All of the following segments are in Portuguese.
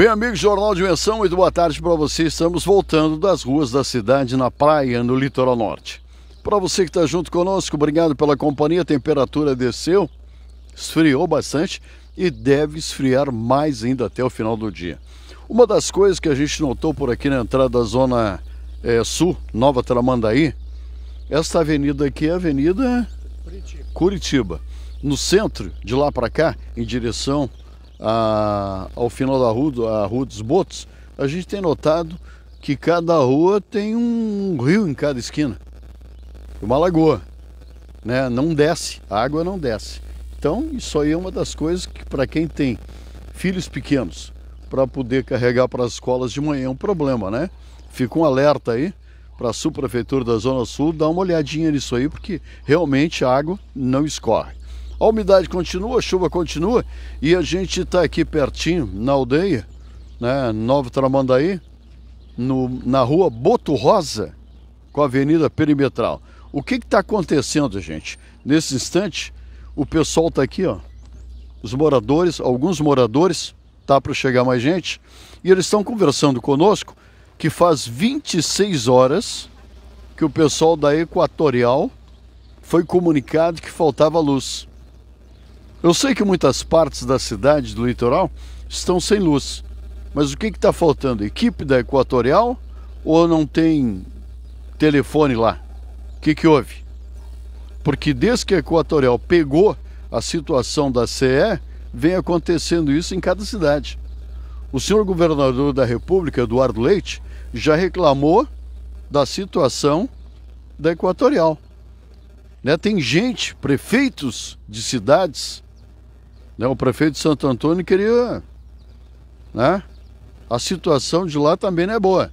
Bem, amigos, Jornal Dimensão, muito boa tarde para você. Estamos voltando das ruas da cidade, na praia, no litoral norte. Para você que está junto conosco, obrigado pela companhia. A temperatura desceu, esfriou bastante e deve esfriar mais ainda até o final do dia. Uma das coisas que a gente notou por aqui na entrada da zona é, sul, Nova Tramandaí, esta avenida aqui é a Avenida Curitiba. Curitiba. No centro, de lá para cá, em direção a, ao final da rua, a Rua dos Botos, a gente tem notado que cada rua tem um rio em cada esquina, uma lagoa, né? Não desce, a água não desce. Então isso aí é uma das coisas que para quem tem filhos pequenos para poder carregar para as escolas de manhã é um problema, né? Fica um alerta aí para a subprefeitura da Zona Sul, dá uma olhadinha nisso aí, porque realmente a água não escorre. A umidade continua, a chuva continua e a gente está aqui pertinho na aldeia, né, Nova Tramandaí, no, na rua Boto Rosa, com a Avenida Perimetral. O que está acontecendo, gente? Nesse instante, o pessoal está aqui, ó, os moradores, alguns moradores, tá para chegar mais gente, e eles estão conversando conosco que faz 26 horas que o pessoal da Equatorial foi comunicado que faltava luz. Eu sei que muitas partes da cidade do litoral estão sem luz, mas o que está faltando? Equipe da Equatorial ou não tem telefone lá? O que, que houve? Porque desde que a Equatorial pegou a situação da CE, vem acontecendo isso em cada cidade. O senhor governador da República, Eduardo Leite, já reclamou da situação da Equatorial. Né? Tem gente, prefeitos de cidades, né? O prefeito de Santo Antônio queria. Né? A situação de lá também não é boa.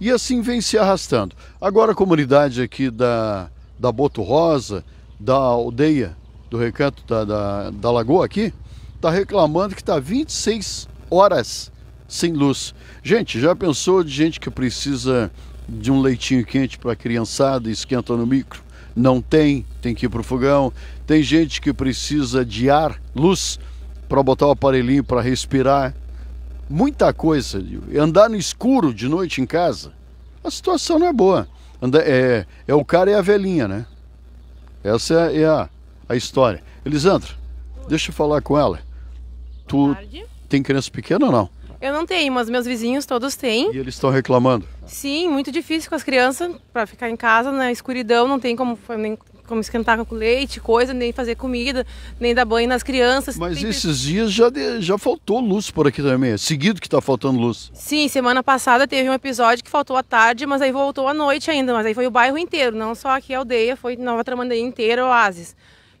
E assim vem se arrastando. Agora a comunidade aqui da, da Boto Rosa, da aldeia do recanto da, da, da lagoa aqui, está reclamando que está 26 horas sem luz. Gente, já pensou de gente que precisa de um leitinho quente para a criançada e esquenta no micro? não tem, tem que ir para o fogão. Tem gente que precisa de ar, luz, para botar o aparelhinho para respirar. Muita coisa. Andar no escuro de noite em casa, a situação não é boa. Andar, é, é o cara e a velhinha, né? Essa é a, é a história. Elisandra, deixa eu falar com ela. Tu tem criança pequena ou não? Eu não tenho, mas meus vizinhos todos têm. E eles estão reclamando? Sim, muito difícil com as crianças para ficar em casa na escuridão, não tem como nem como esquentar com leite, coisa, nem fazer comida, nem dar banho nas crianças. Mas tem... esses dias já, de, já faltou luz por aqui também, é seguido que está faltando luz. Sim, semana passada teve um episódio que faltou à tarde, mas aí voltou à noite ainda, mas aí foi o bairro inteiro, não só aqui a aldeia, foi Nova Tramandaí inteira, Oásis.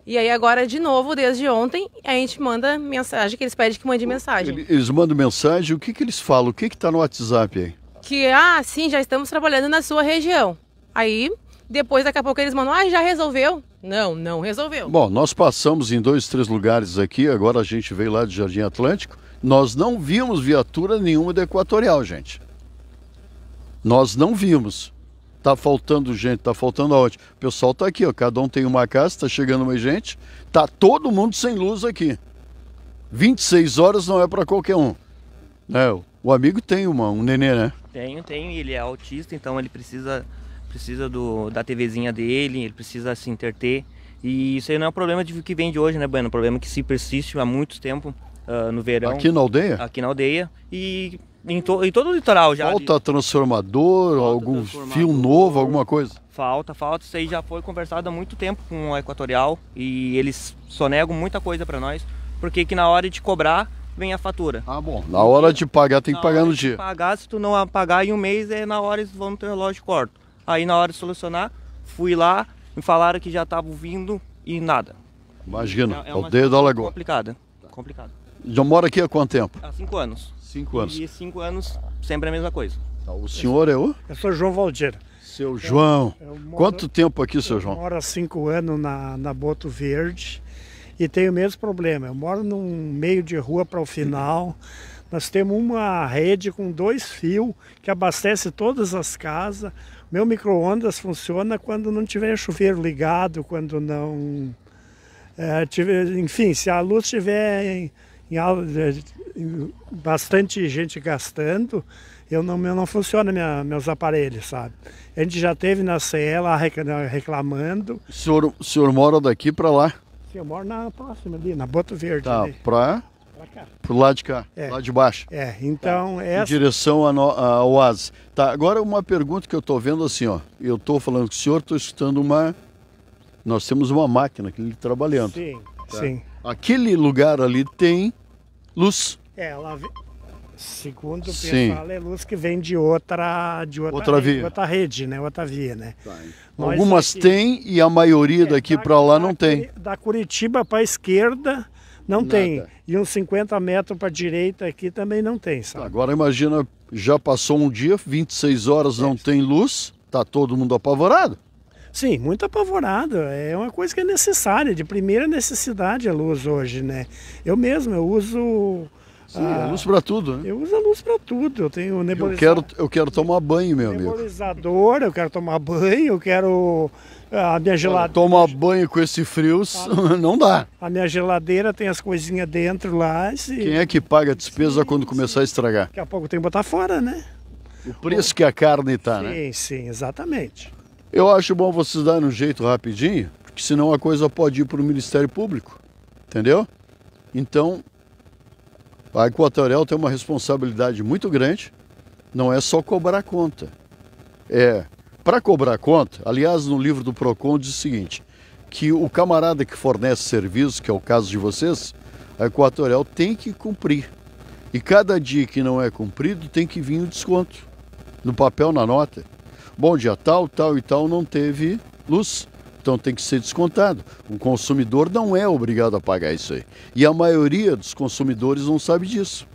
E aí agora, de novo, desde ontem, a gente manda mensagem, que eles pedem que mande mensagem. Eles mandam mensagem, o que, que eles falam? O que está no WhatsApp aí? Que, ah, sim, já estamos trabalhando na sua região. Aí, depois, daqui a pouco, eles mandam, ah, já resolveu. Não, não resolveu. Bom, nós passamos em dois, três lugares aqui, agora a gente veio lá do Jardim Atlântico, nós não vimos viatura nenhuma da Equatorial, gente. Nós não vimos. Tá faltando gente, tá faltando aonde? O pessoal tá aqui, ó, cada um tem uma casa, tá chegando mais gente. Tá todo mundo sem luz aqui. 26 horas não é para qualquer um. É, o amigo tem uma, um nenê, né? Tenho, tenho. Ele é autista, então ele precisa precisa do, da TVzinha dele, ele precisa se interter. E isso aí não é um problema de, que vem de hoje, né, Bueno? É um problema que se persiste há muito tempo uh, no verão. Aqui na aldeia? Aqui na aldeia. E em, to, em todo o litoral já. Falta de... transformador, falta algum transformador, fio novo, alguma coisa? Falta, falta. Isso aí já foi conversado há muito tempo com o Equatorial e eles sonegam muita coisa para nós, porque que na hora de cobrar vem a fatura. Ah, bom. Na hora de pagar tem na que pagar no dia. Pagar, se tu não pagar em um mês, é na hora eles vão no teu relógio corto. Aí na hora de solucionar, fui lá, me falaram que já tava vindo e nada. Imagina, é, é, é o dedo da lagoa. Complicada, complicado já mora aqui há quanto tempo? Há cinco anos. Cinco anos. E cinco anos, sempre a mesma coisa. Tá, o senhor é o? Eu sou João Valdir. Seu João. Eu, eu moro, quanto tempo aqui, seu João? Eu moro há cinco anos na, na Boto Verde e tenho o mesmo problema. Eu moro num meio de rua para o final. Nós temos uma rede com dois fios que abastece todas as casas. Meu micro-ondas funciona quando não tiver chuveiro ligado, quando não. É, tiver, enfim, se a luz estiver é, bastante gente gastando, eu não, eu não funciona minha, meus aparelhos, sabe? A gente já teve na CE lá reclamando. O senhor, o senhor mora daqui para lá? Sim, eu moro na próxima ali, na Boto Verde. Tá, para Pro lado de cá, é. lá de baixo. É, então tá. essa... Em direção a, oásis Oasis. Tá, agora uma pergunta que eu tô vendo assim, ó. Eu tô falando com o senhor, tô escutando uma... Nós temos uma máquina que ele trabalhando. Sim, tá? sim aquele lugar ali tem luz. É, ela segundo o pessoal é luz que vem de outra de outra, outra rede, via. outra rede, né? Outra via, né? Tá, Algumas aqui, tem e a maioria é, daqui para lá não da, tem. Da Curitiba para a esquerda não Nada. tem. E uns 50 metros para a direita aqui também não tem, sabe? Agora imagina, já passou um dia, 26 horas não é. tem luz, tá todo mundo apavorado. Sim, muito apavorado. É uma coisa que é necessária, de primeira necessidade a luz hoje, né? Eu mesmo, eu uso. Sim, ah, a, luz para tudo, né? Eu uso a luz para tudo. Eu tenho nebulizador. Eu quero, eu quero tomar banho, meu amigo. Nebulizador, eu quero tomar banho, eu quero. Ah, a minha geladeira. Tomar banho com esse frio a, ah. não dá. A minha geladeira tem as coisinhas dentro lá. Se... Quem é que paga a despesa sim, quando começar sim. a estragar? Daqui a pouco tem que botar fora, né? O preço que a carne está, né? Sim, sim, exatamente. Eu acho bom vocês darem um jeito rapidinho, porque senão a coisa pode ir para o Ministério Público, entendeu? Então, a Equatorial tem uma responsabilidade muito grande, não é só cobrar conta. É, para cobrar conta, aliás, no livro do PROCON diz o seguinte, que o camarada que fornece serviço, que é o caso de vocês, a Equatorial tem que cumprir. E cada dia que não é cumprido, tem que vir o um desconto. No papel, na nota. Bom dia tal, tal e tal não teve luz. Então tem que ser descontado. O consumidor não é obrigado a pagar isso aí. E a maioria dos consumidores não sabe disso.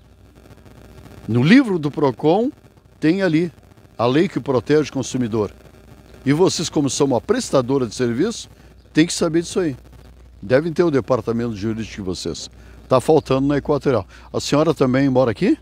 No livro do PROCON tem ali a lei que protege o consumidor. E vocês, como são uma prestadora de serviço, tem que saber disso aí. Devem ter o departamento jurídico de vocês. Está faltando na Equatorial. A senhora também mora aqui?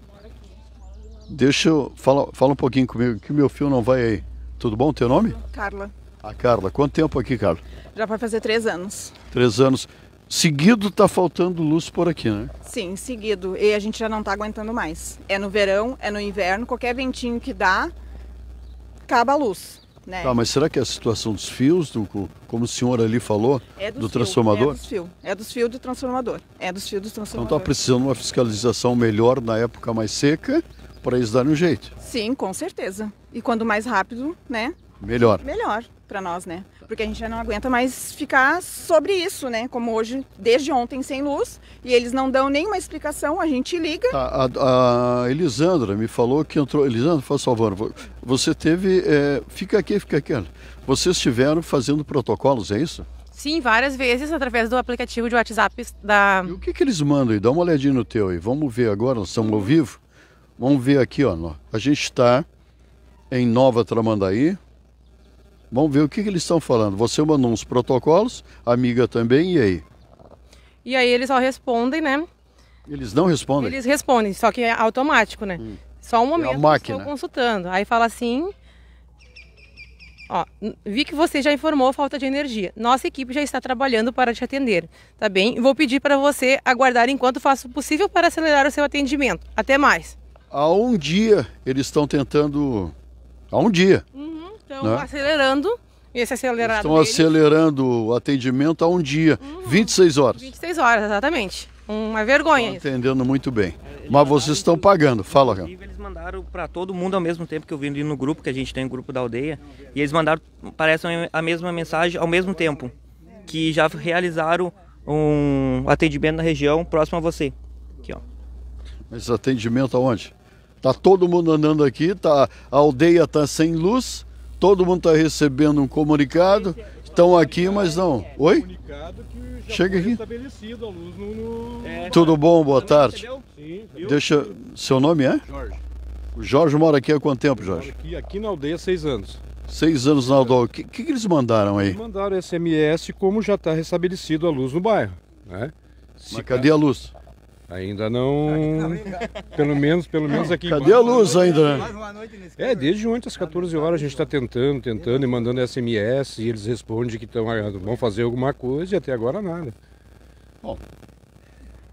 Deixa eu. Fala, fala um pouquinho comigo, que meu fio não vai aí. Tudo bom? Teu nome? Carla. A Carla. Quanto tempo aqui, Carla? Já vai fazer três anos. Três anos. Seguido está faltando luz por aqui, né? Sim, seguido. E a gente já não está aguentando mais. É no verão, é no inverno, qualquer ventinho que dá, acaba a luz. Né? Tá, mas será que é a situação dos fios, do, como o senhor ali falou, é do, do fio, transformador? É dos fios, é dos fios do transformador. É dos fios do transformador. Então está precisando de uma fiscalização melhor na época mais seca para eles darem um jeito. Sim, com certeza. E quando mais rápido, né? Melhor. Melhor para nós, né? Porque a gente já não aguenta mais ficar sobre isso, né? Como hoje, desde ontem sem luz, e eles não dão nenhuma explicação, a gente liga. A, a, a Elisandra me falou que entrou. Elisandra, faz favor, você teve. É, fica aqui, fica aqui. Vocês estiveram fazendo protocolos, é isso? Sim, várias vezes através do aplicativo de WhatsApp da. E o que, que eles mandam aí? Dá uma olhadinha no teu aí. Vamos ver agora, nós estamos ao vivo. Vamos ver aqui, ó. A gente está em Nova Tramandaí. Vamos ver o que, que eles estão falando. Você mandou uns protocolos, amiga também, e aí? E aí eles só respondem, né? Eles não respondem? Eles respondem, só que é automático, né? Hum. Só um é momento é a máquina. estou consultando. Aí fala assim, Ó, vi que você já informou falta de energia. Nossa equipe já está trabalhando para te atender, tá bem? Vou pedir para você aguardar enquanto faço o possível para acelerar o seu atendimento. Até mais há um dia eles estão tentando. Há um dia. Uhum, estão né? acelerando. Esse acelerado. Estão deles. acelerando o atendimento há um dia. Uhum. 26 horas. 26 horas, exatamente. Uma vergonha. Estão entendendo muito bem. Eles Mas vocês estão pagando, fala, Ram. Eles mandaram para todo mundo ao mesmo tempo que eu vim no grupo, que a gente tem o um grupo da aldeia, e eles mandaram, parece a mesma mensagem ao mesmo tempo, que já realizaram um atendimento na região próximo a você. Aqui, ó. Mas atendimento aonde? Tá todo mundo andando aqui, tá, a aldeia tá sem luz, todo mundo tá recebendo um comunicado. Estão aqui, mas não. Oi? Chega aqui. Tudo bom? Boa tarde. Deixa. Seu nome é? Jorge. O Jorge mora aqui há quanto tempo, Jorge? Aqui, aqui na aldeia seis anos. Seis anos na aldeia. O que, que, eles mandaram aí? Eles mandaram SMS como já está restabelecido a luz no bairro. Né? Se Mas cadê a luz? Ainda não. Pelo menos, pelo menos aqui. Cadê a luz ainda? Né? É, desde ontem às 14 horas a gente está tentando, tentando e mandando SMS e eles respondem que tão, ah, vão fazer alguma coisa e até agora nada. Bom,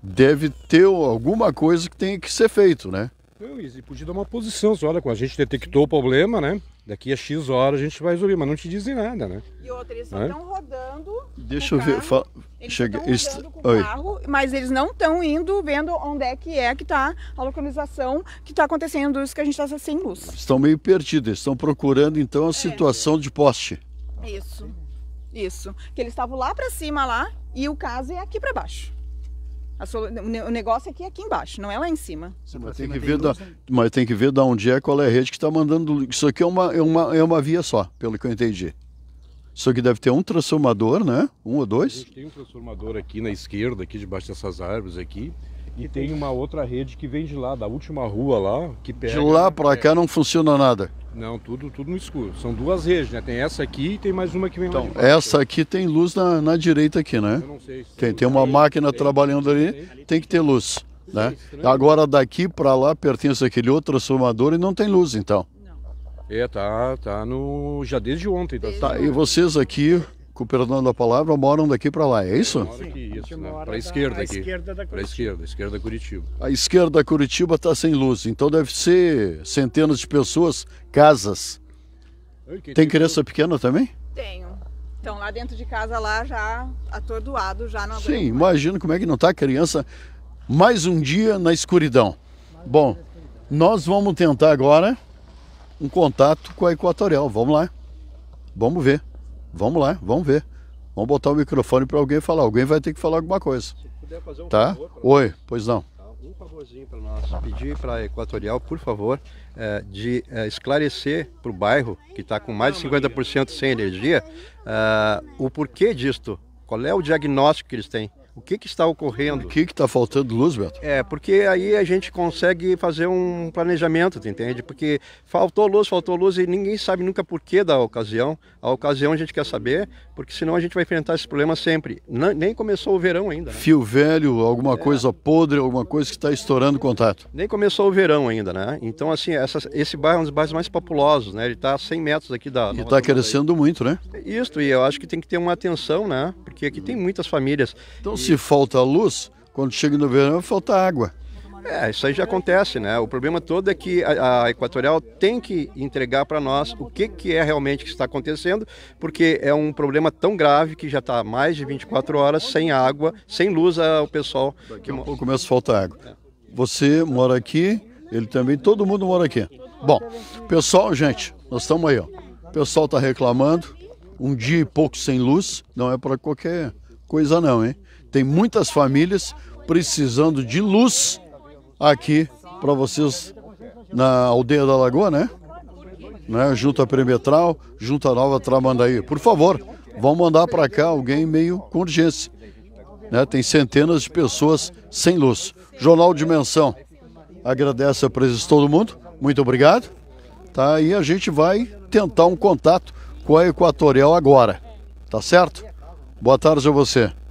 deve ter alguma coisa que tem que ser feito, né? Eu, e podia dar uma posição, só né? olha, a gente detectou o problema, né? Daqui a X horas a gente vai resolver, mas não te dizem nada, né? E outra, eles estão né? rodando. Deixa eu ver. Fa... Eles Chega. Estão Est... com Carro, mas eles não estão indo vendo onde é que é que está a localização que está acontecendo isso que a gente está sem luz. Estão meio perdidos, eles estão procurando então a é. situação de poste. Isso. Isso. Que eles estavam lá para cima lá e o caso é aqui para baixo. O negócio aqui é, é aqui embaixo, não é lá em cima. Sim, né? mas, tem que ver da... mas tem que ver onde é qual é a rede que está mandando. Isso aqui é uma, é, uma, é uma via só, pelo que eu entendi. Isso aqui deve ter um transformador, né? Um ou dois? tem um transformador aqui na esquerda, aqui debaixo dessas árvores aqui. E tem uma outra rede que vem de lá, da última rua lá, que pega. De lá para é. cá não funciona nada. Não, tudo, tudo no escuro. São duas redes, né? Tem essa aqui e tem mais uma que vem então, lá Então Essa aqui tem luz na, na direita aqui, né? Eu não sei. Se tem, tem uma aí, máquina tem, trabalhando ali, tem, tem que ter luz. É né? É Agora daqui para lá pertence aquele outro transformador e não tem luz, então. Não. É, tá, tá no. Já desde ontem. Tá, tá e vocês aqui com o perdão da palavra, moram daqui para lá, é isso? Sim, isso, Para né? a esquerda da, aqui. Para a esquerda, esquerda Curitiba. A esquerda Curitiba está sem luz, então deve ser centenas de pessoas, casas. tem, tem criança tudo? pequena também? Tenho. Então lá dentro de casa lá já atordoado, já não Sim, imagino como é que não está a criança mais um dia na escuridão. Mais Bom, na escuridão. nós vamos tentar agora um contato com a Equatorial, vamos lá. Vamos ver. Vamos lá, vamos ver. Vamos botar o microfone para alguém falar. Alguém vai ter que falar alguma coisa. Se puder fazer um tá? favor. Oi, pois não. Tá, um favorzinho para nós. Pedir para a Equatorial, por favor, eh, de eh, esclarecer para o bairro, que está com mais de 50% sem energia, eh, o porquê disto. Qual é o diagnóstico que eles têm? O que, que está ocorrendo? O que está faltando luz, Beto? É, porque aí a gente consegue fazer um planejamento, entende? Porque faltou luz, faltou luz e ninguém sabe nunca por que da ocasião. A ocasião a gente quer saber, porque senão a gente vai enfrentar esse problema sempre. Não, nem começou o verão ainda. Né? Fio velho, alguma é. coisa podre, alguma coisa que está estourando o contato. Nem começou o verão ainda, né? Então, assim, essa, esse bairro é um dos bairros mais populosos, né? Ele está a 100 metros aqui da... E está crescendo aí. muito, né? Isso, e eu acho que tem que ter uma atenção, né? Porque aqui tem muitas famílias. Então, e... se falta luz, quando chega no verão, falta água. É, isso aí já acontece, né? O problema todo é que a, a Equatorial tem que entregar para nós o que, que é realmente que está acontecendo, porque é um problema tão grave que já está mais de 24 horas sem água, sem luz ao ah, pessoal. Daqui a pouco começa a faltar água. Você mora aqui, ele também, todo mundo mora aqui. Bom, pessoal, gente, nós estamos aí, ó. O pessoal está reclamando, um dia e pouco sem luz, não é para qualquer coisa não, hein? Tem muitas famílias precisando de luz aqui para vocês na aldeia da Lagoa, né? né? Junto à Perimetral, junto à Nova Tramandaí. Por favor, vão mandar para cá alguém meio com urgência. Né? Tem centenas de pessoas sem luz. Jornal Dimensão agradece a presença de todo mundo. Muito obrigado. Tá? E a gente vai tentar um contato com a Equatorial agora. Tá certo? Boa tarde a você.